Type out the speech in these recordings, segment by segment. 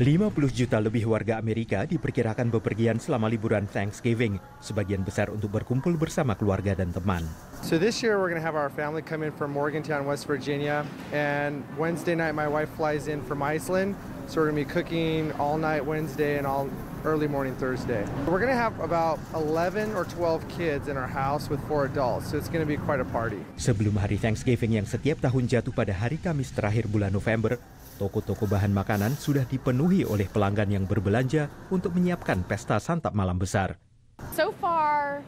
50 juta lebih warga Amerika diperkirakan bepergian selama liburan Thanksgiving, sebagian besar untuk berkumpul bersama keluarga dan teman. So this year we're going to have our family come in from Morgantown, West Virginia, and Wednesday night my wife flies in from Iceland, so we're going to be cooking all night Wednesday and all early morning Thursday. We're going to have about 11 or 12 kids in our house with four adults, so it's going to be quite a party. Sebelum hari Thanksgiving yang setiap tahun jatuh pada hari Kamis terakhir bulan November, Toko-toko bahan makanan sudah dipenuhi oleh pelanggan yang berbelanja untuk menyiapkan pesta santap malam besar. So far,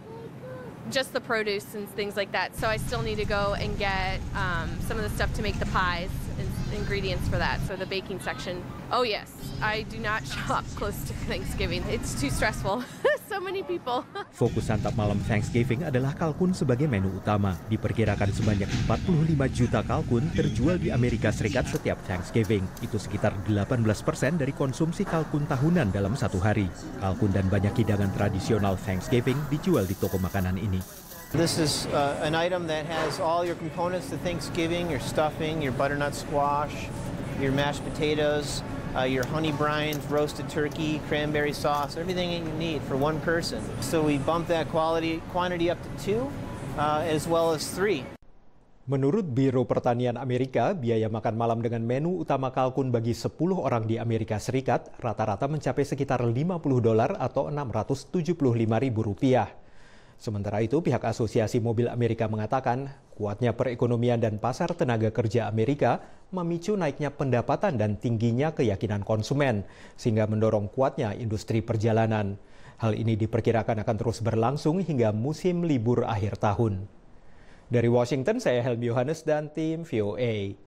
just the produce and things like that. So I still need to go and get um, some of the stuff to make the pies and ingredients for that. So the baking section. Oh yes, I do not shop close to Thanksgiving. It's too stressful. so many people. Fokus santap malam Thanksgiving adalah kalkun sebagai menu utama. Diperkirakan sebanyak 45 juta kalkun terjual di Amerika Serikat setiap Thanksgiving. Itu sekitar 18 persen dari konsumsi kalkun tahunan dalam satu hari. Kalkun dan banyak hidangan tradisional Thanksgiving dijual di toko makanan ini. This is uh, an item that has all your components to Thanksgiving, your stuffing, your butternut squash, your mashed potatoes, uh, your honey brines, roasted turkey, cranberry sauce, everything that you need for one person. So we bump that quality quantity up to two, uh, as well as three. Menurut Biro Pertanian Amerika, biaya makan malam dengan menu utama kalkun bagi 10 orang di Amerika Serikat rata-rata mencapai sekitar 50 dolar atau 675 ribu rupiah. Sementara itu, pihak Asosiasi Mobil Amerika mengatakan kuatnya perekonomian dan pasar tenaga kerja Amerika memicu naiknya pendapatan dan tingginya keyakinan konsumen, sehingga mendorong kuatnya industri perjalanan. Hal ini diperkirakan akan terus berlangsung hingga musim libur akhir tahun. Dari Washington, saya Helmi Yohanes dan tim VOA.